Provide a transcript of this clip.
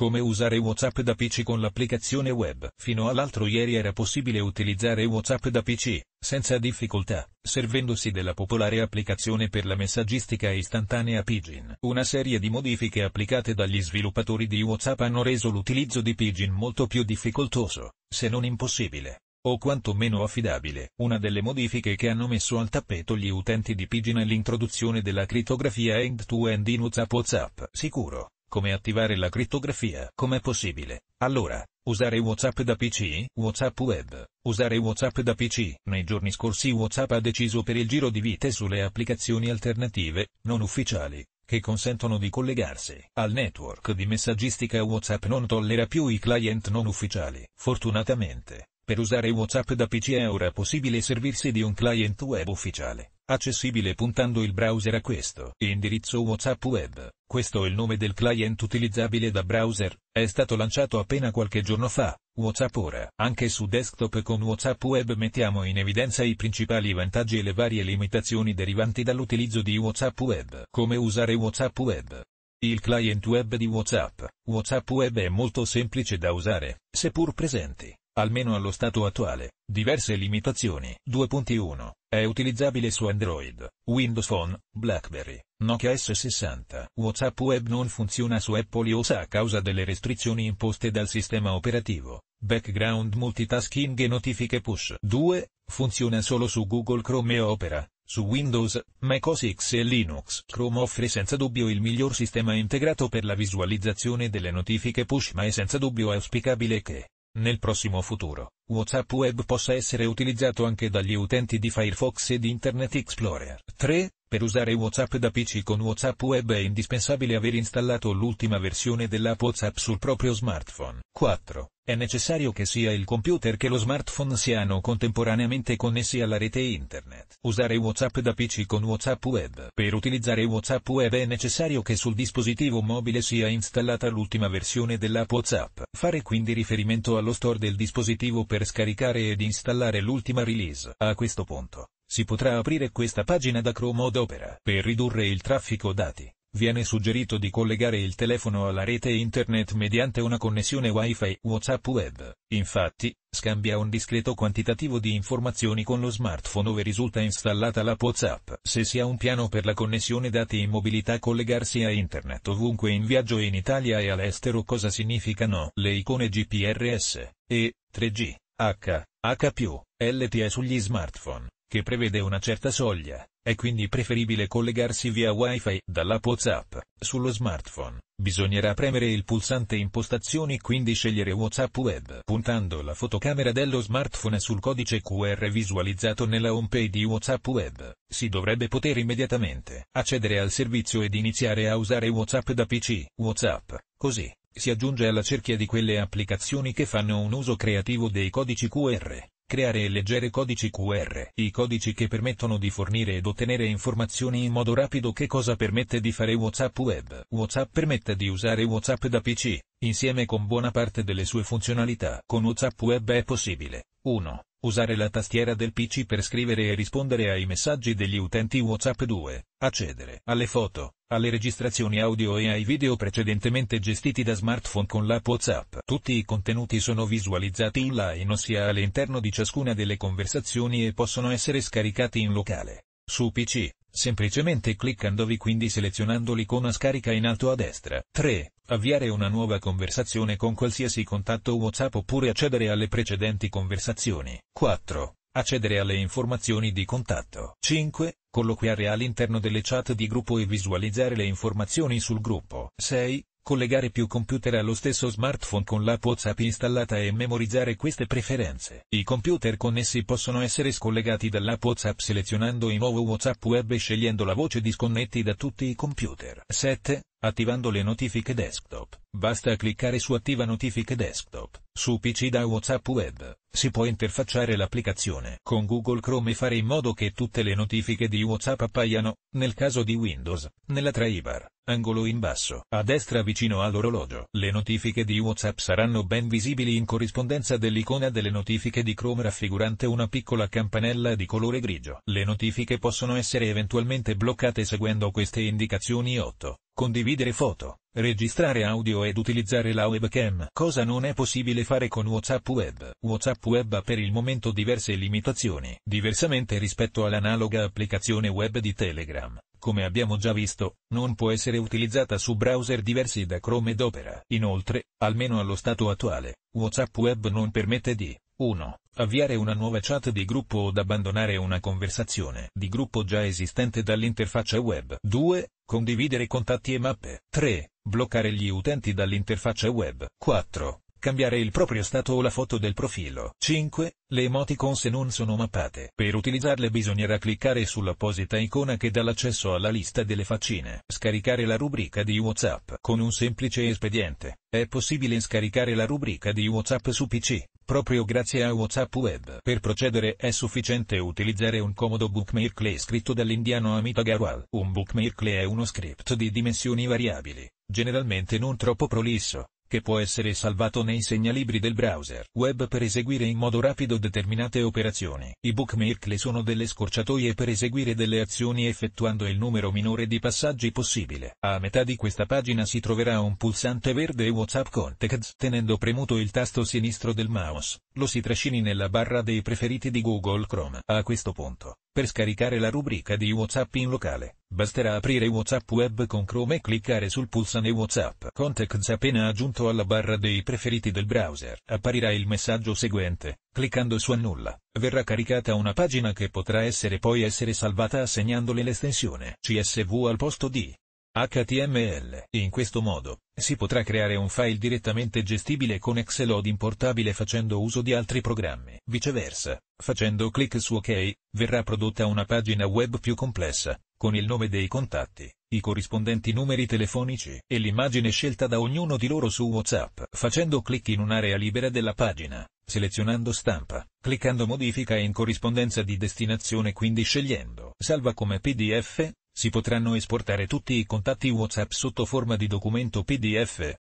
Come usare WhatsApp da PC con l'applicazione web. Fino all'altro ieri era possibile utilizzare WhatsApp da PC, senza difficoltà, servendosi della popolare applicazione per la messaggistica istantanea Pigeon. Una serie di modifiche applicate dagli sviluppatori di WhatsApp hanno reso l'utilizzo di Pigeon molto più difficoltoso, se non impossibile o quantomeno affidabile. Una delle modifiche che hanno messo al tappeto gli utenti di Pigeon è l'introduzione della crittografia end-to-end in WhatsApp WhatsApp. Sicuro, come attivare la crittografia? Com'è possibile? Allora, usare WhatsApp da PC, WhatsApp Web, usare WhatsApp da PC. Nei giorni scorsi WhatsApp ha deciso per il giro di vite sulle applicazioni alternative, non ufficiali, che consentono di collegarsi al network di messaggistica WhatsApp non tollera più i client non ufficiali. Fortunatamente, per usare WhatsApp da PC è ora possibile servirsi di un client web ufficiale accessibile puntando il browser a questo indirizzo WhatsApp Web. Questo è il nome del client utilizzabile da browser, è stato lanciato appena qualche giorno fa, WhatsApp ora. Anche su desktop con WhatsApp Web mettiamo in evidenza i principali vantaggi e le varie limitazioni derivanti dall'utilizzo di WhatsApp Web. Come usare WhatsApp Web? Il client web di WhatsApp. WhatsApp Web è molto semplice da usare, seppur presenti almeno allo stato attuale, diverse limitazioni. 2.1. È utilizzabile su Android, Windows Phone, BlackBerry, Nokia S60. WhatsApp Web non funziona su Apple iOS a causa delle restrizioni imposte dal sistema operativo. Background multitasking e notifiche push. 2. Funziona solo su Google Chrome e Opera, su Windows, Mac OS X e Linux. Chrome offre senza dubbio il miglior sistema integrato per la visualizzazione delle notifiche push ma è senza dubbio auspicabile che, nel prossimo futuro. WhatsApp Web possa essere utilizzato anche dagli utenti di Firefox e di Internet Explorer. 3. Per usare WhatsApp da PC con WhatsApp Web è indispensabile aver installato l'ultima versione dell'app WhatsApp sul proprio smartphone. 4. È necessario che sia il computer che lo smartphone siano contemporaneamente connessi alla rete internet. Usare WhatsApp da PC con WhatsApp Web. Per utilizzare WhatsApp Web è necessario che sul dispositivo mobile sia installata l'ultima versione dell'app WhatsApp. Fare quindi riferimento allo store del dispositivo per per scaricare ed installare l'ultima release. A questo punto, si potrà aprire questa pagina da Chrome ad Opera. Per ridurre il traffico dati, viene suggerito di collegare il telefono alla rete internet mediante una connessione Wi-Fi WhatsApp Web. Infatti, scambia un discreto quantitativo di informazioni con lo smartphone dove risulta installata l'app WhatsApp. Se si ha un piano per la connessione dati in mobilità collegarsi a internet ovunque in viaggio in Italia e all'estero cosa significano le icone GPRS e 3G H, H+, più, LTE sugli smartphone, che prevede una certa soglia, è quindi preferibile collegarsi via Wi-Fi dall'app WhatsApp. Sullo smartphone, bisognerà premere il pulsante impostazioni quindi scegliere WhatsApp Web. Puntando la fotocamera dello smartphone sul codice QR visualizzato nella homepage di WhatsApp Web, si dovrebbe poter immediatamente accedere al servizio ed iniziare a usare WhatsApp da PC. WhatsApp, così, si aggiunge alla cerchia di quelle applicazioni che fanno un uso creativo dei codici QR. Creare e leggere codici QR. I codici che permettono di fornire ed ottenere informazioni in modo rapido che cosa permette di fare WhatsApp Web. WhatsApp permette di usare WhatsApp da PC, insieme con buona parte delle sue funzionalità. Con WhatsApp Web è possibile 1. Usare la tastiera del PC per scrivere e rispondere ai messaggi degli utenti WhatsApp 2. Accedere alle foto, alle registrazioni audio e ai video precedentemente gestiti da smartphone con l'app WhatsApp. Tutti i contenuti sono visualizzati online ossia all'interno di ciascuna delle conversazioni e possono essere scaricati in locale. Su PC, semplicemente cliccandovi quindi selezionando l'icona scarica in alto a destra. 3. Avviare una nuova conversazione con qualsiasi contatto WhatsApp oppure accedere alle precedenti conversazioni. 4. Accedere alle informazioni di contatto. 5. Colloquiare all'interno delle chat di gruppo e visualizzare le informazioni sul gruppo. 6 collegare più computer allo stesso smartphone con l'app WhatsApp installata e memorizzare queste preferenze. I computer connessi possono essere scollegati dall'app WhatsApp selezionando il nuovo WhatsApp web e scegliendo la voce disconnetti da tutti i computer. 7. Attivando le notifiche desktop. Basta cliccare su attiva notifiche desktop su PC da WhatsApp web. Si può interfacciare l'applicazione con Google Chrome e fare in modo che tutte le notifiche di WhatsApp appaiano, nel caso di Windows, nella bar, angolo in basso, a destra vicino all'orologio. Le notifiche di WhatsApp saranno ben visibili in corrispondenza dell'icona delle notifiche di Chrome raffigurante una piccola campanella di colore grigio. Le notifiche possono essere eventualmente bloccate seguendo queste indicazioni 8. Condividere foto. Registrare audio ed utilizzare la webcam, cosa non è possibile fare con WhatsApp Web. WhatsApp Web ha per il momento diverse limitazioni, diversamente rispetto all'analoga applicazione web di Telegram. Come abbiamo già visto, non può essere utilizzata su browser diversi da Chrome ed Opera. Inoltre, almeno allo stato attuale, WhatsApp Web non permette di 1. Avviare una nuova chat di gruppo o abbandonare una conversazione di gruppo già esistente dall'interfaccia web. 2. Condividere contatti e mappe. 3. Bloccare gli utenti dall'interfaccia web. 4. Cambiare il proprio stato o la foto del profilo. 5. Le emoticon se non sono mappate. Per utilizzarle bisognerà cliccare sull'apposita icona che dà l'accesso alla lista delle faccine. Scaricare la rubrica di WhatsApp. Con un semplice espediente, è possibile scaricare la rubrica di WhatsApp su PC proprio grazie a WhatsApp Web. Per procedere è sufficiente utilizzare un comodo bookmerkle scritto dall'indiano Amit Agarwal. Un bookmerkle è uno script di dimensioni variabili, generalmente non troppo prolisso, che può essere salvato nei segnalibri del browser web per eseguire in modo rapido determinate operazioni. I bookmark sono delle scorciatoie per eseguire delle azioni effettuando il numero minore di passaggi possibile. A metà di questa pagina si troverà un pulsante verde WhatsApp Contacts tenendo premuto il tasto sinistro del mouse lo si trascini nella barra dei preferiti di Google Chrome. A questo punto, per scaricare la rubrica di WhatsApp in locale, basterà aprire WhatsApp Web con Chrome e cliccare sul pulsante WhatsApp. Contacts appena aggiunto alla barra dei preferiti del browser, apparirà il messaggio seguente. Cliccando su Annulla, verrà caricata una pagina che potrà essere poi essere salvata assegnandole l'estensione CSV al posto di HTML. In questo modo, si potrà creare un file direttamente gestibile con Excelod importabile facendo uso di altri programmi. Viceversa, facendo clic su OK, verrà prodotta una pagina web più complessa, con il nome dei contatti, i corrispondenti numeri telefonici e l'immagine scelta da ognuno di loro su WhatsApp. Facendo clic in un'area libera della pagina, selezionando stampa, cliccando modifica in corrispondenza di destinazione quindi scegliendo salva come PDF, si potranno esportare tutti i contatti WhatsApp sotto forma di documento PDF.